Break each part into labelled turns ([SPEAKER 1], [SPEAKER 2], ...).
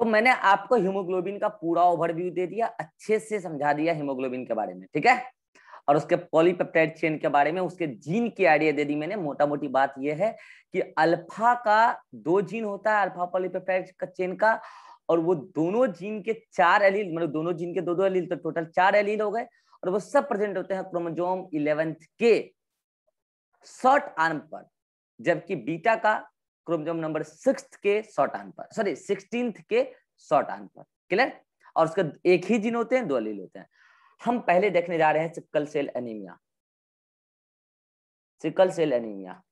[SPEAKER 1] तो मैंने आपको हीमोग्लोबिन का पूरा ओवरव्यू दे दिया अच्छे से समझा दिया हीमोग्लोबिन के बारे में ठीक है और उसके पॉलीपेप्टाइड चेन के बारे में उसके जीन की आइडिया दे दी मैंने मोटा मोटी बात यह है कि अल्फा का दो जीन होता है अल्फा पॉलीपेप्टाइड का चेन का और वो दोनों जीन के चार एलील मतलब दोनों जीन के दो दो एलील तो टोटल चार एलील हो गए और वो सब प्रेजेंट होते हैं क्रोमोजोम इलेवेंथ के शॉर्ट आर्म पर जबकि बीटा का क्रोमोजोम नंबर सिक्स के शॉर्ट पर सॉरी सिक्सटीन के शॉर्ट पर क्लियर और उसका एक ही जीन होते हैं दो अलील होते हैं हम पहले देखने जा रहे हैं sickle cell anaemia sickle cell anaemia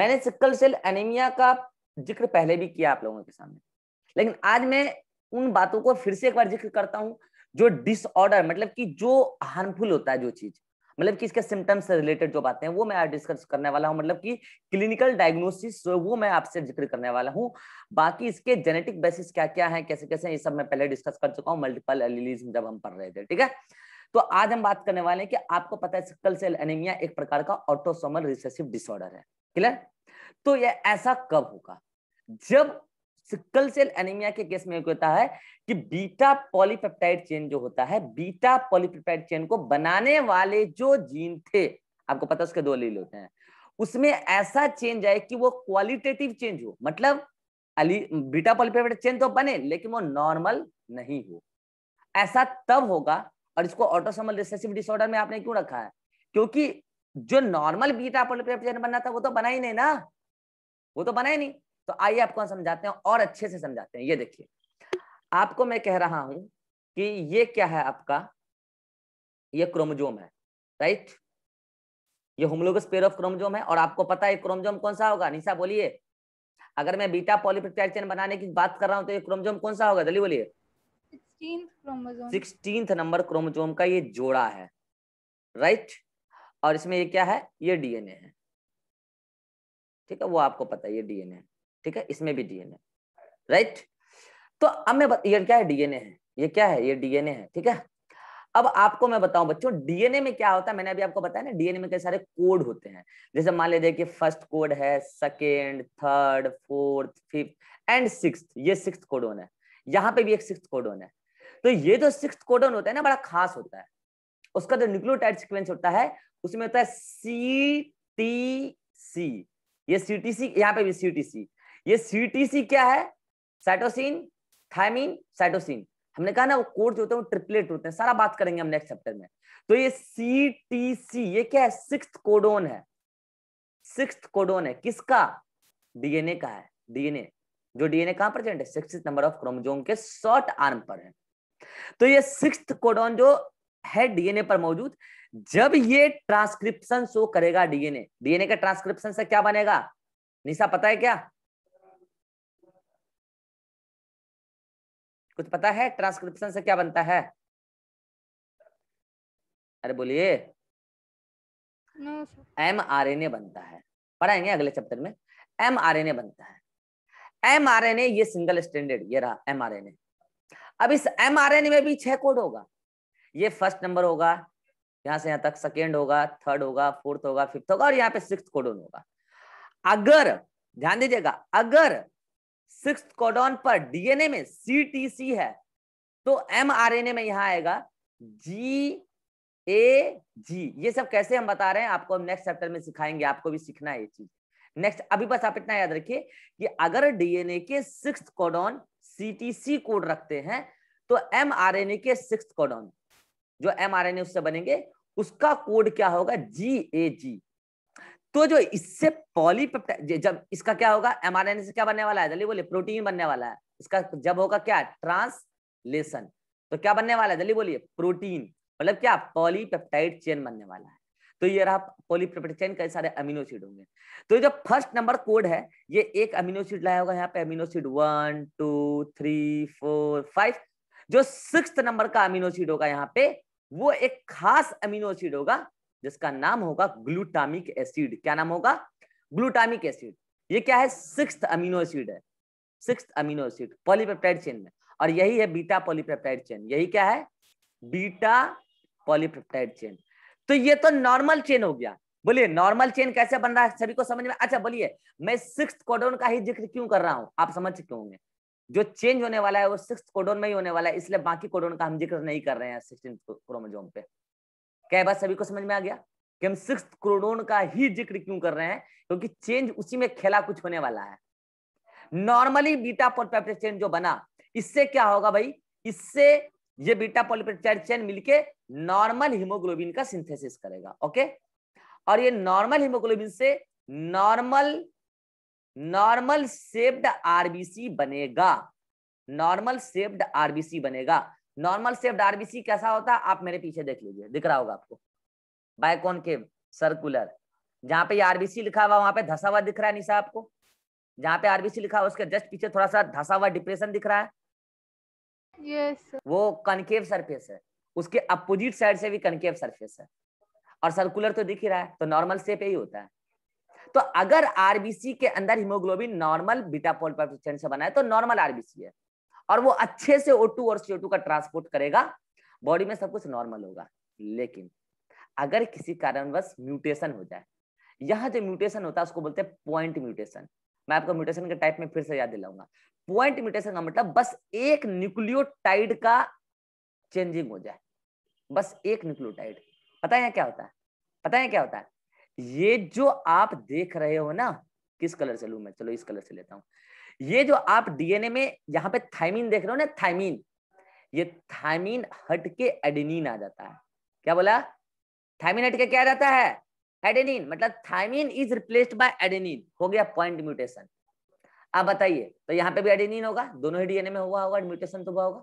[SPEAKER 1] मैंने सिक्कल सेल एनीमिया का जिक्र पहले भी किया आप लोगों के सामने लेकिन आज मैं उन बातों को फिर से एक बार जिक्र करता हूं जो डिसऑर्डर मतलब कि जो हार्मफुल होता है जो चीज मतलब कि इसके सिम्टम्स से रिलेटेड जो बातें हैं वो मैं डिस्कस करने वाला हूँ मतलब कि क्लिनिकल डायग्नोसिस वो मैं आपसे जिक्र करने वाला हूँ बाकी इसके जेनेटिक बेसिस क्या क्या है कैसे कैसे ये सब मैं पहले डिस्कस कर चुका हूँ मल्टीपल एलिज जब हम पढ़ रहे थे ठीक है तो आज हम बात करने वाले हैं कि आपको पता है सिक्कल सेल एनीमिया एक प्रकार का ऑटोसोमल रिसेसिव डिसऑर्डर है क्लियर तो यह ऐसा कब होगा जब सिकल सेल एनीमिया के केस में होता है कि बीटा पॉलीपेप्टाइड चेन जो होता है बीटा पॉलीपेप्टाइड चेन को बनाने वाले जो जीन थे आपको पता उसके दो लील होते हैं उसमें ऐसा चेंज आए कि वो क्वालिटेटिव चेंज हो मतलब अली बीटा पॉलीपेप्टाइड चेन तो बने लेकिन वो नॉर्मल नहीं हो ऐसा तब होगा और इसको ऑटोसोमल रिसेसिव डिसऑर्डर में आपने क्यों रखा है क्योंकि जो नॉर्मल बीटा पॉलीपेप्टाइड चेन बनना था वो तो बना ही नहीं ना वो तो बना ही नहीं तो आइए आपको समझाते हैं और अच्छे से समझाते हैं ये देखिए आपको मैं कह रहा हूं कि ये क्या है आपका ये क्रोमोजोम है राइट ये होमोलोगस पेयर ऑफ क्रोमोजोम है और आपको पता है क्रोमोजोम कौन सा होगा निशा बोलिए अगर मैं बीटा पॉलीपेप्टाइड चेन बनाने की बात कर रहा हूँ तो ये क्रोमोजोम कौन सा होगा जल्दी बोलिए नंबर क्रोमोजोम का ये जोड़ा है राइट और इसमें ये क्या है ये डीएनए है ठीक है वो आपको पता है ये डीएनए है ठीक है इसमें भी डीएनए राइट तो अब मैं ये क्या है डीएनए है ये क्या है ये डीएनए है ठीक है अब आपको मैं बताऊं बच्चों डीएनए में क्या होता है मैंने अभी आपको बताया ना डीएनए में कई सारे कोड होते हैं जैसे मान लीजिए कि फर्स्ट कोड है second third fourth fifth and six ये सिक्स कोडोन है यहाँ पे भी एक सिक्स कोडोन है तो ये जो सिक्स कोडोन होता है ना बड़ा खास होता है उसका जो न्यूक्लियोटाइड सिक्वेंस होता है उसमें होता है सी टी सी ये सी टी सी यहाँ पे भी सी टी सी ये सीटीसी क्या है साइटोसिन थायमिन साइटोसिन हमने कहा ना वो कोर्स होते हैं वो ट्रिपलेट होते हैं सारा बात करेंगे हम नेक्स्ट चैप्टर में तो ये सीटीसी ये क्या है सिक्स कोडोन है सिक्स कोडोन है किसका डीएनए का है डीएनए जो डीएनए कहां प्रेजेंट है सिक्स नंबर ऑफ क्रोमोजोम के शॉर्ट आर्म पर है तो ये सिक्स कोडोन जो है डीएनए पर मौजूद जब ये ट्रांसक्रिप्शन शो करेगा डीएनए डीएनए का ट्रांसक्रिप्शन से क्या बनेगा निशा पता है क्या कुछ पता है ट्रांसक्रिप्शन से क्या बनता है अरे बोलिए एम आर एन ए बनता है पढ़ाएंगे अगले चैप्टर में एम आर एन ए बनता है एम आर एन ए ये सिंगल स्टैंडर्ड ये रहा एम आर एन ए अब इस एम आर एन ए में भी छह कोड होगा ये फर्स्ट नंबर होगा यहां से यहां तक सेकेंड होगा थर्ड होगा फोर्थ होगा फिफ्थ होगा और यहाँ पे सिक्स कोडोन होगा अगर ध्यान दीजिएगा अगर सिक्स कोडॉन पर डीएनए में सी टी सी है तो एम आर एन ए में यहां आएगा जी ए जी ये सब कैसे हम बता रहे हैं आपको हम नेक्स्ट चैप्टर में सिखाएंगे आपको भी सीखना है ये चीज नेक्स्ट अभी बस आप इतना याद रखिए कि अगर डीएनए के सिक्स कोडॉन सी कोड रखते हैं तो एम आर एन ए के सिक्स कोडॉन जो एम आर एन ए उससे बनेंगे उसका कोड क्या होगा जी ए जी तो जो इससे पॉलीपेप्टाइड जब इसका क्या होगा एमआरएनए से क्या बनने वाला है जल्दी बोलिए प्रोटीन बनने वाला है इसका जब होगा क्या ट्रांसलेशन तो क्या बनने वाला है जल्दी बोलिए प्रोटीन मतलब क्या पॉलीपेप्टाइड चेन बनने वाला है तो ये रहा पॉलीपेप्टाइड चेन कई सारे अमीनोसिड होंगे तो जो फर्स्ट नंबर कोड है ये एक अमीनोसिड लाया होगा यहाँ पे amino acid one two three four five जो सिक्स नंबर का अमीनोसिड होगा यहाँ पे वो एक खास अमीनोसिड होगा जिसका नाम होगा ग्लूटामिक एसिड क्या नाम होगा ग्लूटामिक एसिड ये क्या है सिक्स अमीनो एसिड है six amino acid polypeptide chain में और यही है बीटा पॉलीपेप्टाइड चेन यही क्या है बीटा पॉलीपेप्टाइड चेन तो ये तो नॉर्मल चेन हो गया बोलिए नॉर्मल चेन कैसे बन रहा है सभी को समझ में अच्छा बोलिए मैं सिक्स कोडोन का ही जिक्र क्यों कर रहा हूं आप समझ चुके होंगे जो चेंज होने वाला है वो सिक्स कोडोन में ही होने वाला है इसलिए बाकी कोडोन का हम जिक्र नहीं कर रहे हैं सिक्सटीन क्रोमोजोम पे क्या बात सभी को समझ में आ गया कि हम सिक्स क्रोडोन का ही जिक्र क्यों कर रहे हैं क्योंकि चेंज उसी में खेला कुछ होने वाला है नॉर्मली बीटा पॉलीपेप्टाइड चेन जो बना इससे क्या होगा भाई इससे ये बीटा पॉलीपेप्टाइड चेन मिलके नॉर्मल हीमोग्लोबिन का सिंथेसिस करेगा ओके और ये नॉर्मल हीमोग्लोबिन से नॉर्मल नॉर्मल सेप्ड आरबीसी बनेगा नॉर्मल सेप्ड आरबीसी बनेगा नॉर्मल सेफ डारबीसी कैसा होता आप मेरे पीछे देख लीजिए दिख रहा होगा आपको बायकोन के सर्कुलर जहाँ पे आरबीसी लिखा हुआ वहां पे धसा हुआ दिख रहा है निशा आपको जहाँ पे आरबीसी लिखा हुआ उसके जस्ट पीछे थोड़ा सा धसा हुआ डिप्रेशन दिख रहा है yes, वो कनकेव सरफेस है उसके अपोजिट साइड से भी कनकेव सरफेस है और सर्कुलर तो दिख ही रहा है तो नॉर्मल सेप यही होता है तो अगर आरबीसी के अंदर हीमोग्लोबिन नॉर्मल बीटा पोल से बना है तो नॉर्मल आरबीसी है और वो अच्छे से ओ और सीओ का ट्रांसपोर्ट करेगा बॉडी में सब कुछ नॉर्मल होगा लेकिन अगर किसी कारणवश म्यूटेशन हो जाए यहाँ जो म्यूटेशन होता है उसको बोलते हैं पॉइंट म्यूटेशन मैं आपको म्यूटेशन के टाइप में फिर से याद दिलाऊंगा पॉइंट म्यूटेशन का मतलब बस एक न्यूक्लियोटाइड का चेंजिंग हो जाए बस एक न्यूक्लियोटाइड पता है क्या होता है पता है क्या होता है ये जो आप देख रहे हो ना किस कलर से लू मैं चलो इस कलर से लेता हूँ ये जो आप डीएनए में यहाँ पे थाइमिन देख रहे हो ना थाइमिन ये थाइमिन हट के एडेनिन आ जाता है क्या बोला थाइमिन हट के क्या जाता है एडेनिन मतलब thymine is replaced by adenine हो गया पॉइंट म्यूटेशन आप बताइए तो यहाँ पे भी एडेनिन होगा दोनों ही डीएनए में हुआ होगा म्यूटेशन तो हुआ होगा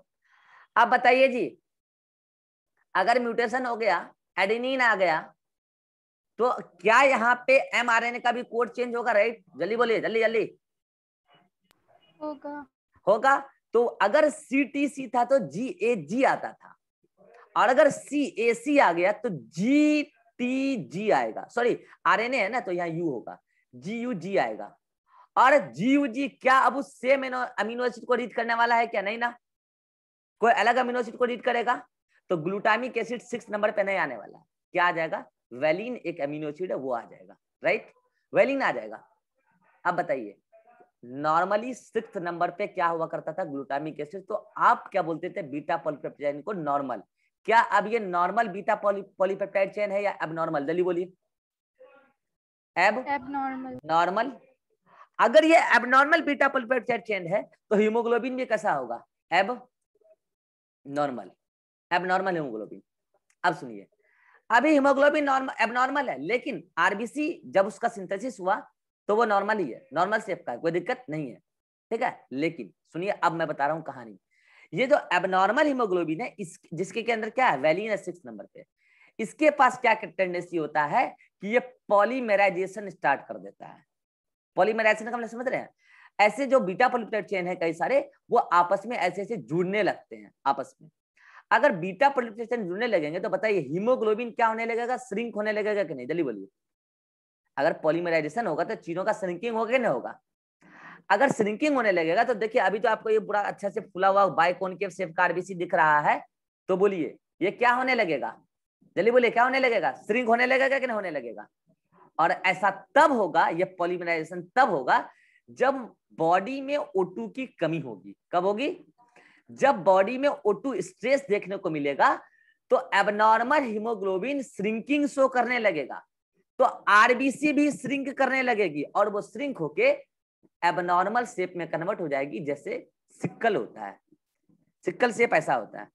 [SPEAKER 1] आप बताइए जी अगर म्यूटेशन हो गया एडेनिन आ गया तो क्या यहाँ पे एमआरएनए का भी कोड चेंज होगा राइट जल्दी बोलिए जल्दी जल्दी होगा होगा तो अगर सी टी सी था तो जी ए जी आता था और अगर सी ए सी आ गया तो जी टी जी आएगा सॉरी आर एन ए है ना तो यहाँ यू होगा जी यू जी आएगा और जी यू जी क्या अब उस सेम अमीनो एसिड को रीड करने वाला है क्या नहीं ना कोई अलग अमीनो एसिड को रीड करेगा तो ग्लूटामिक एसिड सिक्स नंबर पे नहीं आने वाला क्या आ जाएगा वेलिन एक अमीनो एसिड है वो आ जाएगा राइट वेलिन आ जाएगा अब बताइए नॉर्मली सिक्स नंबर पे क्या हुआ करता था ग्लूटामिक एसिड तो आप क्या बोलते थे बीटा पॉलीपेप्टाइड को नॉर्मल क्या अब ये नॉर्मल बीटा पॉलीपेप्टाइड चेन है या अब नॉर्मल जल्दी बोलिए एब नॉर्मल नॉर्मल अगर ये नॉर्मल बीटा पॉलीपेप्टाइड चेन है तो हीमोग्लोबिन भी कैसा होगा एब नॉर्मल नॉर्मल हीमोग्लोबिन अब सुनिए अभी हीमोग्लोबिन नॉर्मल नॉर्मल है लेकिन आरबीसी जब उसका सिंथेसिस हुआ तो वो नॉर्मल ही है नॉर्मल शेप का कोई दिक्कत नहीं है ठीक है लेकिन सुनिए अब मैं बता रहा हूँ कहानी ये जो एबनॉर्मल हिमोग्लोबिन है इस जिसके के अंदर क्या है वैलिन सिक्स नंबर पे इसके पास क्या टेंडेंसी होता है कि ये पॉलीमेराइजेशन स्टार्ट कर देता है पॉलीमेराइजेशन का मतलब समझ रहे हैं ऐसे जो बीटा पोलिपेप्टाइड चेन है कई सारे वो आपस में ऐसे ऐसे जुड़ने लगते हैं आपस में अगर बीटा पोलिपेप्टाइड चेन जुड़ने लगेंगे तो बताइए हीमोग्लोबिन क्या होने लगेगा श्रिंक होने लगेगा कि नहीं जल्दी बोलिए अगर पॉलीमराइजेशन होगा तो चीनों का श्रिंकिंग होगा नहीं होगा अगर श्रिंकिंग होने लगेगा तो देखिए अभी तो आपको ये बुरा अच्छा से फुला हुआ बाइकोन के सेफ कार्बिसी दिख रहा है तो बोलिए ये क्या होने लगेगा जल्दी बोलिए क्या होने लगेगा श्रिंक होने लगेगा कि नहीं होने लगेगा और ऐसा तब होगा ये पॉलीमराइजेशन तब होगा जब बॉडी में ओटू की कमी होगी कब होगी जब बॉडी में ओटू स्ट्रेस देखने को मिलेगा तो एबनॉर्मल हीमोग्लोबिन श्रिंकिंग शो करने लगेगा तो आरबीसी भी श्रिंक करने लगेगी और वो श्रिंक होके एबनॉर्मल शेप में कन्वर्ट हो जाएगी जैसे सिक्कल होता है सिक्कल शेप ऐसा होता है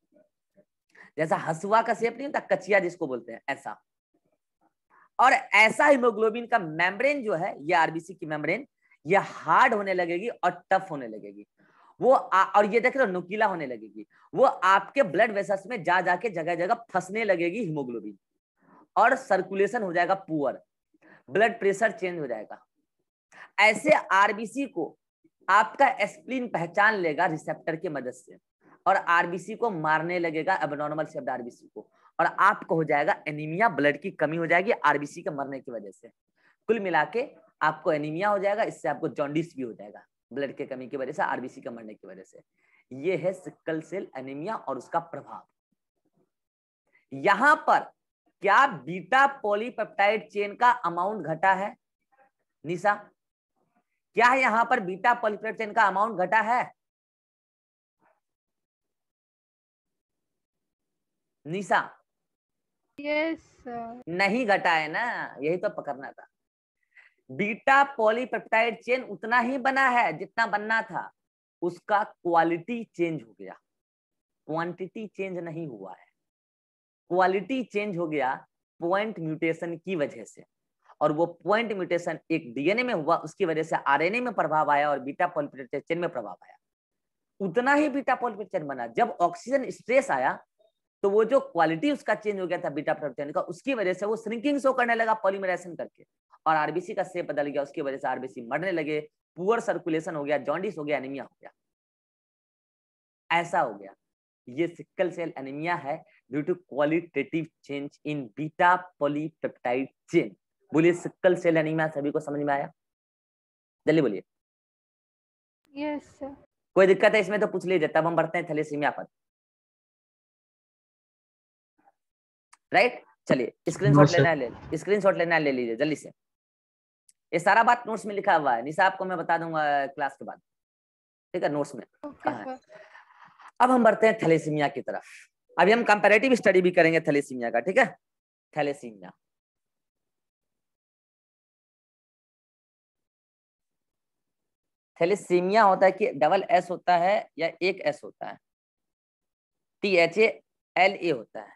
[SPEAKER 1] जैसा हसुआ का शेप नहीं होता कचिया जिसको बोलते हैं ऐसा और ऐसा हीमोग्लोबिन का मेम्ब्रेन जो है ये आरबीसी की मेम्ब्रेन ये हार्ड होने लगेगी और टफ होने लगेगी वो आ, और ये देख रहे हो नुकीला होने लगेगी वो आपके ब्लड वेसल्स में जा जाके जगह जगह फंसने लगेगी हीमोग्लोबिन और सर्कुलेशन हो जाएगा पुअर ब्लड प्रेशर चेंज हो जाएगा ऐसे आरबीसी को आपका स्प्लीन पहचान लेगा रिसेप्टर की मदद से और आरबीसी को मारने लगेगा एबनॉर्मल शब्द आरबीसी को और आपको हो जाएगा एनीमिया ब्लड की कमी हो जाएगी आरबीसी के मरने की वजह से कुल मिला के आपको एनीमिया हो जाएगा इससे आपको जॉन्डिस भी हो जाएगा ब्लड के कमी की वजह से आरबीसी के मरने की वजह से ये है सिक्कल सेल एनीमिया और उसका प्रभाव यहां पर क्या बीटा पॉलीपेप्टाइड चेन का अमाउंट घटा है निशा क्या है यहां पर बीटा पॉलीपेप्टाइड चेन का अमाउंट घटा है निशा यस yes, नहीं घटा है ना यही तो पकड़ना था बीटा पॉलीपेप्टाइड चेन उतना ही बना है जितना बनना था उसका क्वालिटी चेंज हो गया क्वांटिटी चेंज नहीं हुआ है क्वालिटी चेंज हो गया पॉइंट म्यूटेशन की वजह से और वो पॉइंट म्यूटेशन एक डीएनए में हुआ उसकी वजह से आरएनए में प्रभाव आया और बीटा पॉलिपेटेड चेन में प्रभाव आया उतना ही बीटा पॉलिपेटेड चेन बना जब ऑक्सीजन स्ट्रेस आया तो वो जो क्वालिटी उसका चेंज हो गया था बीटा प्रोटीन का उसकी वजह से वो श्रिंकिंग शो करने लगा पॉलीमराइजेशन करके और आरबीसी का से बदल गया उसकी वजह से आरबीसी मरने लगे पुअर सर्कुलेशन हो गया जॉन्डिस हो गया एनीमिया हो गया ऐसा हो गया ये सिक्कल सेल एनीमिया है due to qualitative change in beta polypeptide chain बोलिए सिकल सेल एनीमिया सभी को समझ में आया जल्दी बोलिए यस सर कोई दिक्कत है इसमें तो पूछ लीजिए तब हम बढ़ते हैं थैलेसीमिया पर राइट चलिए स्क्रीनशॉट लेना है ले स्क्रीनशॉट लेना है ले लीजिए जल्दी से ये सारा बात नोट्स में लिखा हुआ है निशा आपको मैं बता दूंगा क्लास के बाद ठीक है नोट्स में okay, कहा है अब हम बढ़ते हैं थैलेसीमिया की तरफ अभी हम कंपेरेटिव स्टडी भी करेंगे थैलेसीमिया का ठीक है थैलेसीमिया थैलेसीमिया होता है कि डबल एस होता है या एक एस होता है T H A L A होता है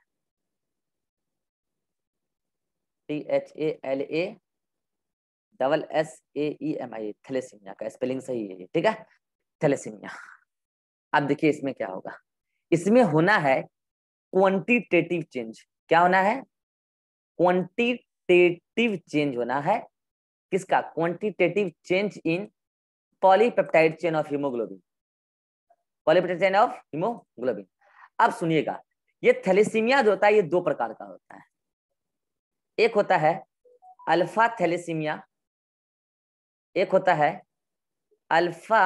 [SPEAKER 1] T H A L A double S A E M I thalassaemia का स्पेलिंग सही है ठीक है थैलेसीमिया अब देखिए इसमें क्या होगा इसमें होना है क्वांटिटेटिव चेंज क्या होना है क्वांटिटेटिव चेंज होना है किसका quantitative change in polypeptide chain of haemoglobin polypeptide chain of haemoglobin अब सुनिएगा ये थैलेसीमिया जो होता है ये दो प्रकार का होता है एक होता है अल्फा थैलेसीमिया एक होता है अल्फा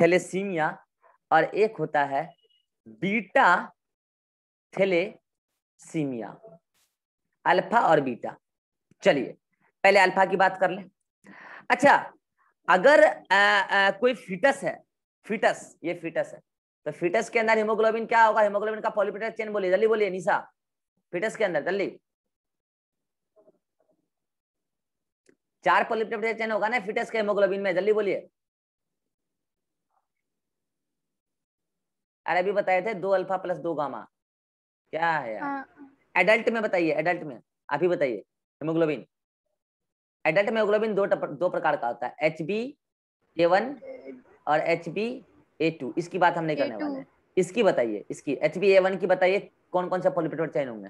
[SPEAKER 1] थैलेसीमिया और एक होता है बीटा थेलेसीमिया अल्फा और बीटा चलिए पहले अल्फा की बात कर लें अच्छा अगर आ, आ, कोई फिटस है फिटस ये फिटस है तो फिटस के अंदर हीमोग्लोबिन क्या होगा हीमोग्लोबिन का पॉलिपेटर चेन बोलिए जल्दी बोलिए निशा फिटस के अंदर जल्दी चार पॉलिपेटर चेन होगा ना फिटस के हीमोग्लोबिन में जल्दी बोलिए अरे अभी बताए थे दो अल्फा प्लस दो गामा क्या है
[SPEAKER 2] यार
[SPEAKER 1] एडल्ट हाँ। में बताइए एडल्ट में आप ही बताइए हेमोग्लोबिन एडल्ट हेमोग्लोबिन दो टप, दो प्रकार का होता है एच बी ए वन और एच बी ए टू इसकी बात हम नहीं करने वाले इसकी बताइए इसकी एच बी ए वन की बताइए कौन कौन सा पॉलिपेटोड चैन होंगे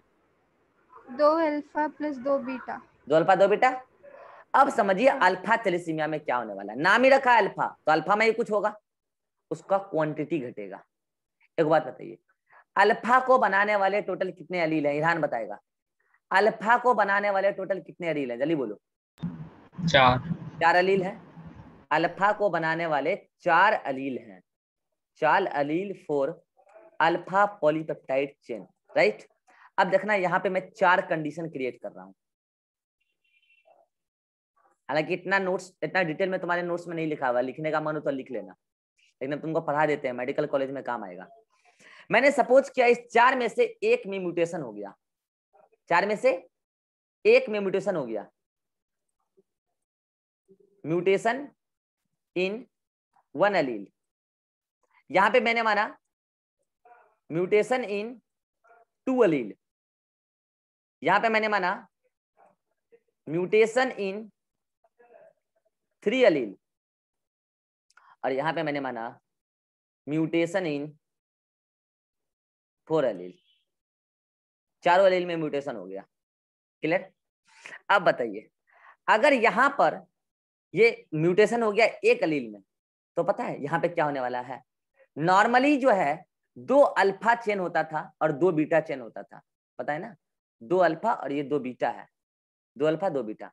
[SPEAKER 2] दो अल्फा प्लस दो बीटा
[SPEAKER 1] दो अल्फा दो बीटा अब समझिए अल्फा हाँ। तेलिसीमिया में क्या होने वाला है नाम ही रखा अल्फा तो अल्फा में ही कुछ होगा उसका क्वांटिटी घटेगा एक बात बताइए अल्फा को बनाने वाले टोटल कितने अलील हैं ईरान बताएगा अल्फा को बनाने वाले टोटल कितने अलील हैं जल्दी बोलो चार चार अलील हैं अल्फा को बनाने वाले चार अलील हैं चार allele four alpha polypeptide chain right अब देखना यहाँ पे मैं चार कंडीशन क्रिएट कर रहा हूँ हालांकि इतना नोट्स इतना डिटेल में तुम्हारे नोट्स में नहीं लिखा हुआ लिखने का मन हो तो लिख लेना लेकिन तुमको पढ़ा देते हैं मेडिकल कॉलेज में काम आएगा मैंने सपोज किया इस चार में से एक में म्यूटेशन हो गया चार में से एक में म्यूटेशन हो गया म्यूटेशन इन वन अलील यहां पे मैंने माना म्यूटेशन इन टू अलील यहां पे मैंने माना म्यूटेशन इन थ्री अलील और यहां पे मैंने माना म्यूटेशन इन फोर अलील चारों अलील में म्यूटेशन हो गया क्लियर अब बताइए अगर यहां पर ये म्यूटेशन हो गया एक अलील में तो पता है यहाँ पे क्या होने वाला है नॉर्मली जो है दो अल्फा चेन होता था और दो बीटा चेन होता था पता है ना दो अल्फा और ये दो बीटा है दो अल्फा दो बीटा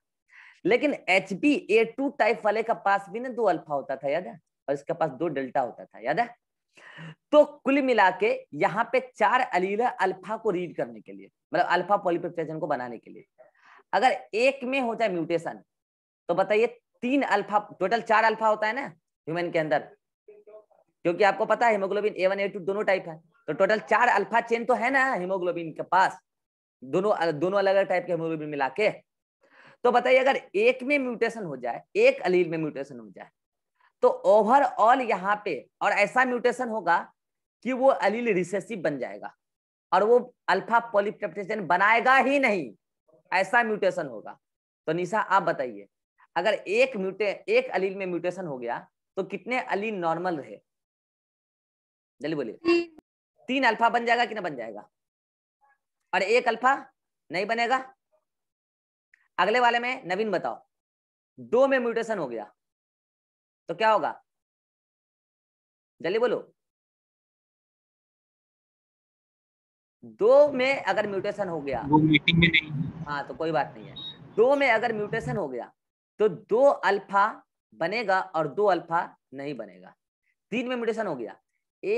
[SPEAKER 1] लेकिन H B A two type वाले का पास भी ना दो अल्फा होता था याद है और इसके पास दो डेल्टा होता था याद है तो कुल मिला के यहाँ पे चार अलील अल्फा को रीड करने के लिए मतलब अल्फा पॉलीपेप्टाइजन को बनाने के लिए अगर एक में हो जाए म्यूटेशन तो बताइए तीन अल्फा टोटल चार अल्फा होता है ना ह्यूमन के अंदर क्योंकि आपको पता है haemoglobin A one A two दोनों टाइप है तो टोटल चार अल्फा चेन तो है ना हिमोग्लोबिन के पास दोनों दोनों अलग अलग टाइप के हिमोग्लोबिन मिला के तो बताइए अगर एक में म्यूटेशन हो जाए एक अलील में म्यूटेशन हो जाए तो ओवरऑल यहाँ पे और ऐसा म्यूटेशन होगा कि वो अलील रिसेसिव बन जाएगा और वो अल्फा पॉलीपेप्टेशन बनाएगा ही नहीं ऐसा म्यूटेशन होगा तो निशा आप बताइए अगर एक म्यूटे एक अलील में म्यूटेशन हो गया तो कितने अलील नॉर्मल रहे जल्दी बोलिए तीन अल्फा बन जाएगा कि ना बन जाएगा और एक अल्फा नहीं बनेगा अगले वाले में नवीन बताओ दो में म्यूटेशन हो गया
[SPEAKER 2] तो क्या होगा जल्दी बोलो
[SPEAKER 1] दो में अगर म्यूटेशन हो गया वो
[SPEAKER 2] मीटिंग में नहीं
[SPEAKER 1] हाँ तो कोई बात नहीं है दो में अगर म्यूटेशन हो गया तो दो अल्फा बनेगा और दो अल्फा नहीं बनेगा तीन में म्यूटेशन हो गया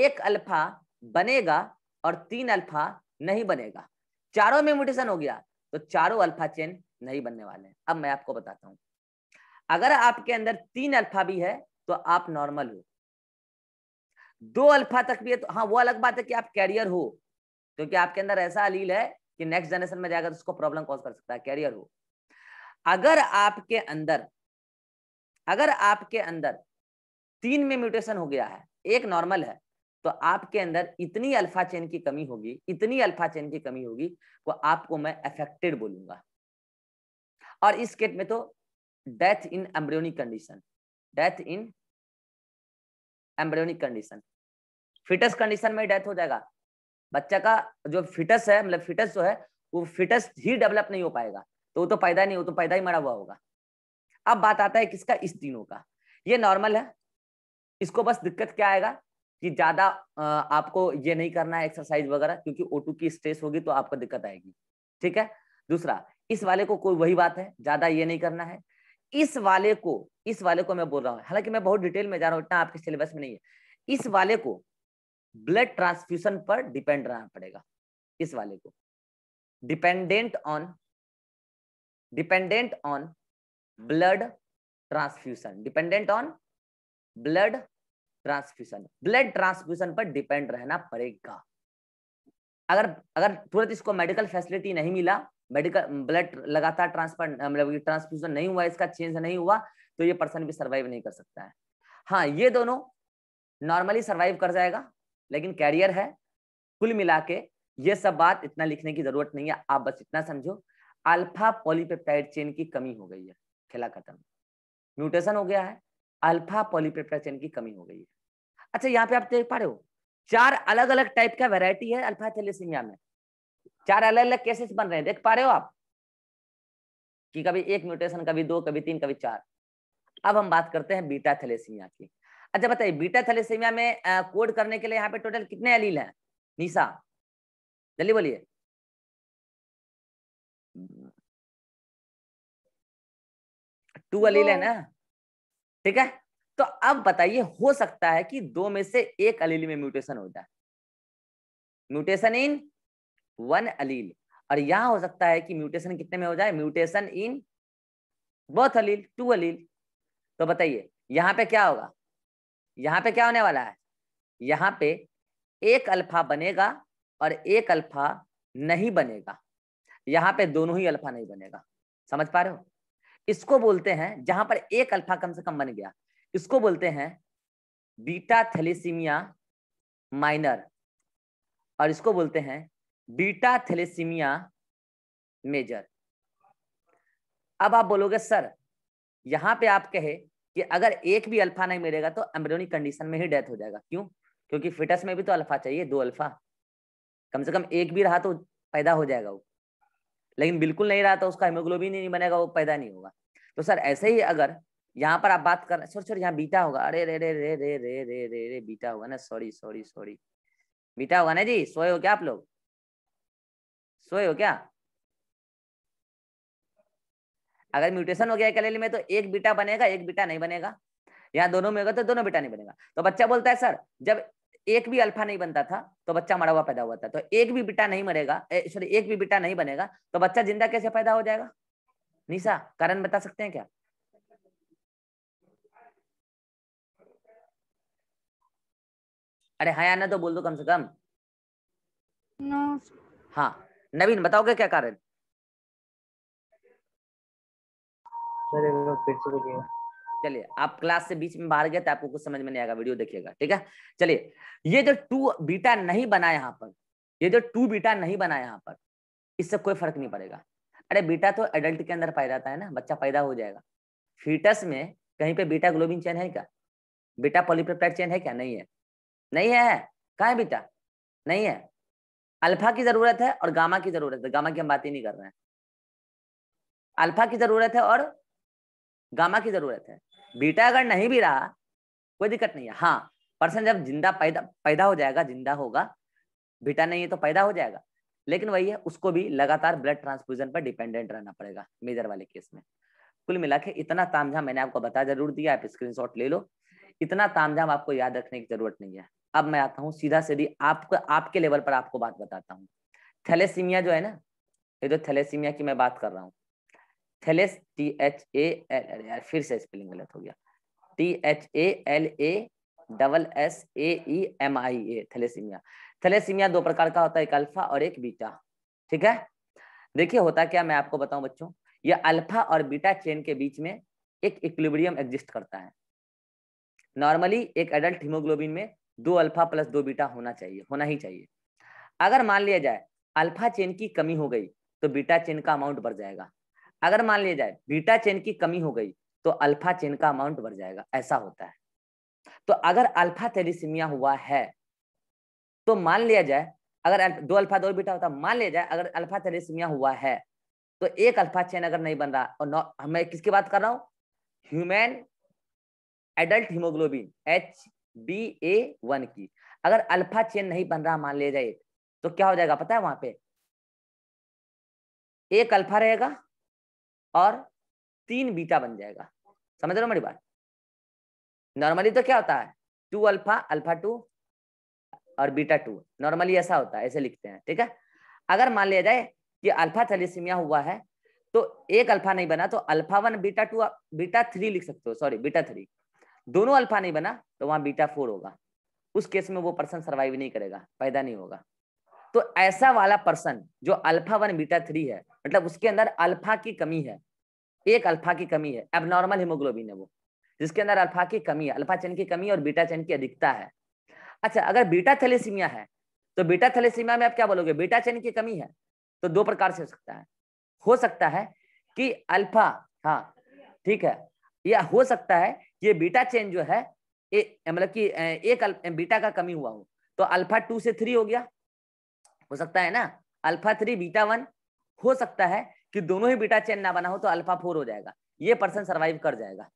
[SPEAKER 1] एक अल्फा बनेगा और तीन अल्फा नहीं बनेगा चारों में म्यूटेशन हो गया तो चारों अल्फा चेन नहीं बनने वाले हैं अब मैं आपको बताता हूँ अगर आपके अंदर तीन अल्फा भी है तो आप नॉर्मल हो दो अल्फा तक भी है तो हाँ वो अलग बात है कि आप कैरियर हो क्योंकि आपके अंदर ऐसा अलील है कि नेक्स्ट जनरेशन में जाएगा तो उसको प्रॉब्लम कॉज कर सकता है कैरियर हो अगर आपके अंदर अगर आपके अंदर तीन में म्यूटेशन हो गया है एक नॉर्मल है तो आपके अंदर इतनी अल्फा चेन की कमी होगी इतनी अल्फा चेन की कमी होगी वो आपको मैं अफेक्टेड बोलूंगा और इस केट में तो death in embryonic condition death in embryonic condition foetus condition में डेथ हो जाएगा बच्चा का जो फिटस है मतलब फिटस जो है वो फिटस ही डेवलप नहीं हो पाएगा तो वो तो पैदा नहीं हो तो पैदा ही मरा हुआ होगा अब बात आता है किसका इस तीनों का ये नॉर्मल है इसको बस दिक्कत क्या आएगा कि ज्यादा आपको ये नहीं करना है एक्सरसाइज वगैरह क्योंकि ओ की स्ट्रेस होगी तो आपको दिक्कत आएगी ठीक है दूसरा इस वाले को कोई वही बात है ज्यादा ये नहीं करना है इस वाले को इस वाले को मैं बोल रहा हूँ हालांकि मैं बहुत डिटेल में जा रहा हूँ इतना आपके सिलेबस में नहीं है इस वाले को ब्लड ट्रांसफ्यूशन पर डिपेंड रहना पड़ेगा इस वाले को dependent on dependent on blood transfusion dependent on blood transfusion blood transfusion पर डिपेंड रहना पड़ेगा अगर अगर तुरंत इसको मेडिकल फैसिलिटी नहीं मिला मेडिकल ब्लड लगातार ट्रांसफर मतलब ट्रांसफ्यूजन नहीं हुआ इसका चेंज नहीं हुआ तो ये पर्सन भी सर्वाइव नहीं कर सकता है हाँ ये दोनों नॉर्मली सर्वाइव कर जाएगा लेकिन कैरियर है कुल मिला के ये सब बात इतना लिखने की जरूरत नहीं है आप बस इतना समझो अल्फा पॉलीपेप्टाइड चेन की कमी हो गई है खेला खत्म म्यूटेशन हो गया है अल्फा पॉलीपेप्टाइड चेन की कमी हो गई है अच्छा यहाँ पे आप देख पा रहे हो चार अलग अलग टाइप का वेराइटी है अल्फा थैलेसीमिया में चार अलग अलग केसेस बन रहे हैं देख पा रहे हो आप कि कभी एक म्यूटेशन कभी दो कभी तीन कभी चार अब हम बात करते हैं बीटा थैलेसीमिया की अच्छा बताइए बीटा थैलेसीमिया में कोड करने के लिए यहाँ पे टोटल कितने अलील हैं निशा जल्दी बोलिए टू अलील है ना ठीक है तो अब बताइए हो सकता है कि दो में से एक अलील में म्यूटेशन हो जाए म्यूटेशन इन वन अलील और यहाँ हो सकता है कि म्यूटेशन कितने में हो जाए mutation in both allele two allele तो बताइए यहां पे क्या होगा यहाँ पे क्या होने वाला है यहां पे एक अल्फा बनेगा और एक अल्फा नहीं बनेगा यहां पे दोनों ही अल्फा नहीं बनेगा समझ पा रहे हो इसको बोलते हैं जहां पर एक अल्फा कम से कम बन गया इसको बोलते हैं बीटा थैलीसीमिया माइनर और इसको बोलते हैं बीटा थैलेसीमिया मेजर अब आप बोलोगे सर यहां पे आप कहे कि अगर एक भी अल्फा नहीं मिलेगा तो एम्ब्रियोनिक कंडीशन में ही डेथ हो जाएगा क्यों क्योंकि फिटस में भी तो अल्फा चाहिए दो अल्फा कम से कम एक भी रहा तो पैदा हो जाएगा वो लेकिन बिल्कुल नहीं रहा तो उसका हेमोग्लोबिन ही नहीं बनेगा वो पैदा नहीं होगा तो सर ऐसे ही अगर यहाँ पर आप बात कर सर सर यहाँ बीटा होगा अरे रे रे रे रे रे रे रे रे बीटा होगा ना सॉरी सॉरी सॉरी बीटा होगा ना जी सोए हो क्या आप लोग सोए हो क्या अगर म्यूटेशन हो गया कैलेली में तो एक बीटा बनेगा एक बीटा नहीं बनेगा या दोनों में होगा तो दोनों बीटा नहीं बनेगा तो बच्चा बोलता है सर जब एक भी अल्फा नहीं बनता था तो बच्चा मरा हुआ पैदा हुआ था तो एक भी बीटा नहीं मरेगा सॉरी एक भी बीटा नहीं बनेगा तो बच्चा जिंदा कैसे पैदा हो जाएगा निशा कारण बता सकते हैं क्या अरे हाँ ना तो बोल दो कम से कम
[SPEAKER 2] no.
[SPEAKER 1] हाँ नवीन बताओगे क्या कारण चलिए आप क्लास से बीच में बाहर गए तो आपको कुछ समझ में नहीं आएगा वीडियो देखिएगा ठीक है चलिए ये जो टू बीटा नहीं बना यहाँ पर ये जो टू बीटा नहीं बना यहाँ पर इससे कोई फर्क नहीं पड़ेगा अरे बीटा तो एडल्ट के अंदर पाया जाता है ना बच्चा पैदा हो जाएगा फीटस में कहीं पे बीटा ग्लोबिन चेन है क्या बीटा पॉलीपेप्टाइड चेन है क्या नहीं है नहीं है कहा है बीटा नहीं है अल्फा की जरूरत है और गामा की जरूरत है गामा की हम बात ही नहीं कर रहे हैं अल्फा की जरूरत है और गामा की जरूरत है बीटा अगर नहीं भी रहा कोई दिक्कत नहीं है हाँ पर्सन जब जिंदा पैदा पैदा हो जाएगा जिंदा होगा बीटा नहीं है तो पैदा हो जाएगा लेकिन वही है उसको भी लगातार ब्लड ट्रांसफ्यूजन पर डिपेंडेंट रहना पड़ेगा मेजर वाले केस में कुल मिला के इतना तामझाम मैंने आपको बता जरूर दिया आप स्क्रीन ले लो इतना तामझाम आपको याद रखने की जरूरत नहीं है अब मैं आता हूँ सीधा सीधी आपको आपके लेवल पर आपको बात बताता हूँ थैलेसीमिया जो है ना ये जो थैलेसीमिया की मैं बात कर रहा हूँ थैलेस टी एच ए एल यार फिर से स्पेलिंग गलत हो गया T H A L A double S A E M I A thalassaemia thalassaemia दो प्रकार का होता है एक अल्फा और एक बीटा ठीक है देखिए होता क्या मैं आपको बताऊं बच्चों ये अल्फा और बीटा चेन के बीच में एक इक्विलिब्रियम एग्जिस्ट करता है नॉर्मली एक एडल्ट हीमोग्लोबिन में दो अल्फा प्लस दो बीटा होना चाहिए होना ही चाहिए अगर मान लिया जाए अल्फा चेन की कमी हो गई तो बीटा चेन का अमाउंट बढ़ जाएगा अगर मान लिया जाए बीटा चेन की कमी हो गई तो अल्फा चेन का अमाउंट बढ़ जाएगा ऐसा होता है तो अगर अल्फा थैलीसीमिया हुआ है तो मान लिया जाए अगर दो अल्फा दो बीटा होता मान लिया जाए अगर अल्फा थैलीसीमिया हुआ है तो एक अल्फा चेन अगर नहीं बन रहा और मैं किसकी बात कर रहा हूं human adult haemoglobin H B A one की अगर अल्फा चेन नहीं बन रहा मान लिया जाए तो क्या हो जाएगा पता है वहां पे एक अल्फा रहेगा और तीन बीटा बन जाएगा समझ रहे हो मेरी बात नॉर्मली तो क्या होता है टू अल्फा अल्फा टू और बीटा टू नॉर्मली ऐसा होता है ऐसे लिखते हैं ठीक है अगर मान लिया जाए कि अल्फा थैलीसीमिया हुआ है तो एक अल्फा नहीं बना तो alpha one beta two beta three लिख सकते हो सॉरी बीटा थ्री दोनों अल्फा नहीं बना तो वहां बीटा फोर होगा उस केस में वो पर्सन सर्वाइव नहीं करेगा पैदा नहीं होगा तो ऐसा वाला पर्सन जो अल्फा वन बीटा थ्री है मतलब उसके अंदर अल्फा की कमी है एक अल्फा की कमी है एबनॉर्मल हिमोग्लोबिन है वो जिसके अंदर अल्फा की कमी है अल्फा चैन की कमी और बीटा चैन की अधिकता है अच्छा अगर बीटा थैलेसीमिया है तो बीटा थैलेसीमिया में आप क्या बोलोगे बीटा चैन की कमी है तो दो प्रकार से हो सकता है हो सकता है कि अल्फा हाँ ठीक है या हो सकता है ये बीटा चेन जो है मतलब कि एक बीटा का कमी हुआ हो तो अल्फा टू से थ्री हो गया हो सकता है ना अल्फा थ्री बीटा वन हो सकता है कि दोनों ही बीटा चेन ना बना हो तो अल्फा फोर हो जाएगा ये पर्सन सरवाइव कर जाएगा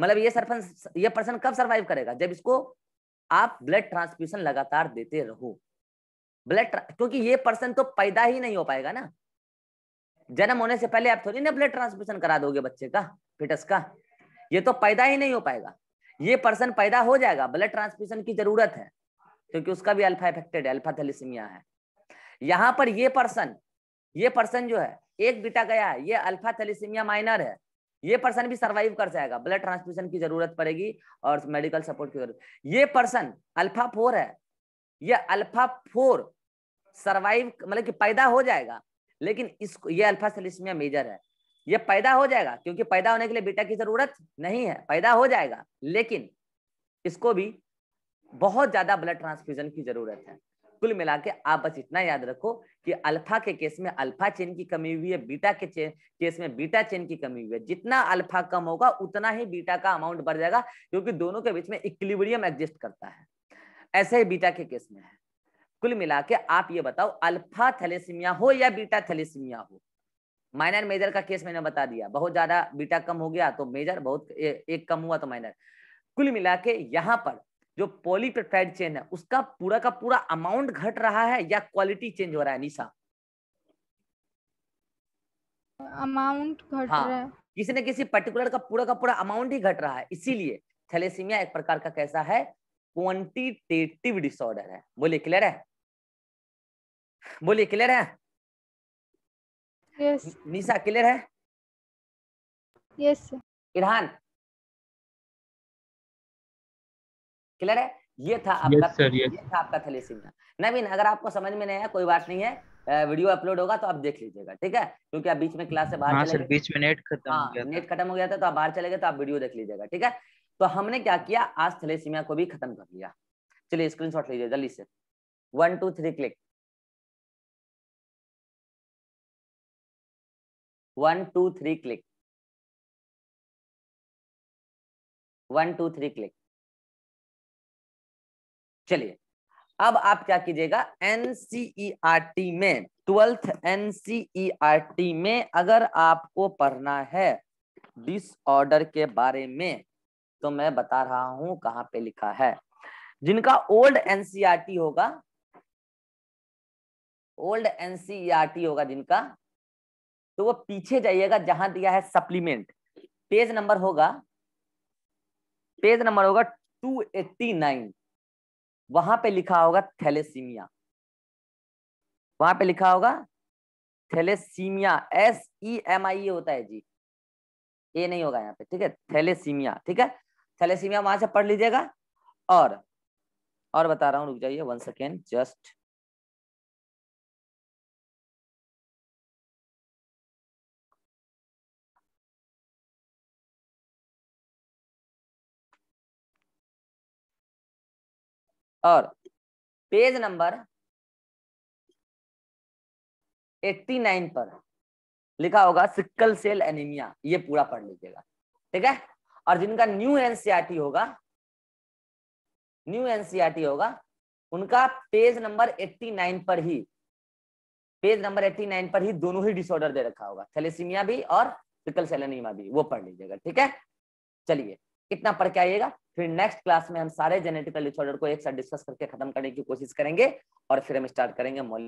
[SPEAKER 1] मतलब ये सरपंच ये पर्सन कब सरवाइव करेगा जब इसको आप ब्लड ट्रांसफ्यूशन लगातार देते रहो ब्लड क्योंकि ये पर्सन तो पैदा ही नहीं हो पाएगा ना जन्म होने से पहले आप थोड़ी ना ब्लड ट्रांसफ्यूशन करा दोगे बच्चे का फिटस का ये तो पैदा ही नहीं हो पाएगा ये पर्सन पैदा हो जाएगा ब्लड ट्रांसफ्यूजन की जरूरत है क्योंकि उसका भी अल्फा इफेक्टेड है अल्फा थैलीसीमिया है यहाँ पर ये पर्सन ये पर्सन जो है एक बेटा गया है ये अल्फा थैलीसीमिया माइनर है ये पर्सन भी सरवाइव कर जाएगा ब्लड ट्रांसफ्यूजन की जरूरत पड़ेगी और मेडिकल सपोर्ट की जरूरत ये पर्सन अल्फा फोर है ये अल्फा फोर सरवाइव मतलब कि पैदा हो जाएगा लेकिन इसको ये अल्फा थैलीसीमिया मेजर है ये पैदा हो जाएगा क्योंकि पैदा होने के लिए बीटा की जरूरत नहीं है पैदा हो जाएगा लेकिन इसको भी बहुत ज्यादा ब्लड ट्रांसफ्यूजन की जरूरत है कुल मिला के आप बस इतना याद रखो कि अल्फा के केस में अल्फा चेन की कमी हुई है बीटा के चेन केस में बीटा चेन की कमी हुई है जितना अल्फा कम होगा उतना ही बीटा का अमाउंट बढ़ जाएगा क्योंकि दोनों के बीच में इक्लिवरियम एग्जिस्ट करता है ऐसे ही बीटा के केस में है कुल मिला के आप ये बताओ अल्फा थैलेसीमिया हो या बीटा थैलेसीमिया हो माइनर मेजर का केस मैंने बता दिया बहुत ज्यादा बीटा कम हो गया तो मेजर बहुत ए, एक कम हुआ तो माइनर कुल मिला के यहाँ पर जो पॉलीपेप्टाइड चेन है उसका पूरा का पूरा अमाउंट घट रहा है या क्वालिटी चेंज हो रहा है निशा
[SPEAKER 2] अमाउंट घट हाँ, रहा है
[SPEAKER 1] किसी न किसी पर्टिकुलर का पूरा का पूरा अमाउंट ही घट रहा है इसीलिए थैलेसीमिया एक प्रकार का कैसा है क्वांटिटेटिव डिसऑर्डर है बोलिए क्लियर है बोलिए क्लियर है
[SPEAKER 2] yes. निशा क्लियर है yes. इरहान
[SPEAKER 1] क्लियर है ये था आपका yes, sir, yes. ये था आपका थैलेसीमिया नवीन अगर आपको समझ में नहीं आया कोई बात नहीं है वीडियो अपलोड होगा तो आप देख लीजिएगा ठीक है क्योंकि आप बीच में क्लास से बाहर हाँ, चले चले बीच में
[SPEAKER 2] नेट खत्म हाँ,
[SPEAKER 1] नेट खत्म हो गया था तो आप बाहर चले गए तो आप वीडियो देख लीजिएगा ठीक है तो हमने क्या किया आज थैलेसीमिया को भी खत्म कर लिया चलिए स्क्रीनशॉट लीजिए जल्दी से one two three click
[SPEAKER 2] one two three click
[SPEAKER 1] one two three click चलिए अब आप क्या कीजिएगा एनसीईआरटी e में ट्वेल्थ एनसीईआरटी e में अगर आपको पढ़ना है डिसऑर्डर के बारे में तो मैं बता रहा हूं कहां पे लिखा है जिनका ओल्ड एनसीईआरटी e होगा ओल्ड एनसीईआरटी होगा जिनका तो वो पीछे जाइएगा जहां दिया है सप्लीमेंट पेज नंबर होगा पेज नंबर होगा 289 वहां पर लिखा होगा थैलेसीमिया वहां पे लिखा होगा thalassaemia S E M I A होता है जी ए नहीं होगा यहाँ पे ठीक है थैलेसीमिया ठीक है थैलेसीमिया वहां से पढ़ लीजिएगा और और बता रहा हूं रुक जाइए वन सेकेंड जस्ट और पेज नंबर 89 पर लिखा होगा सिक्कल सेल एनीमिया ये पूरा पढ़ लीजिएगा ठीक है और जिनका न्यू एनसीआरटी होगा न्यू एनसीआरटी होगा उनका पेज नंबर 89 पर ही पेज नंबर 89 पर ही दोनों ही डिसऑर्डर दे रखा होगा थैलेसीमिया भी और सिकल सेल एनीमिया भी वो पढ़ लीजिएगा ठीक है चलिए कितना पढ़ के आइएगा फिर नेक्स्ट क्लास में हम सारे जेनेटिकल डिसऑर्डर को एक साथ डिस्कस करके खत्म करने की कोशिश करेंगे और फिर हम स्टार्ट करेंगे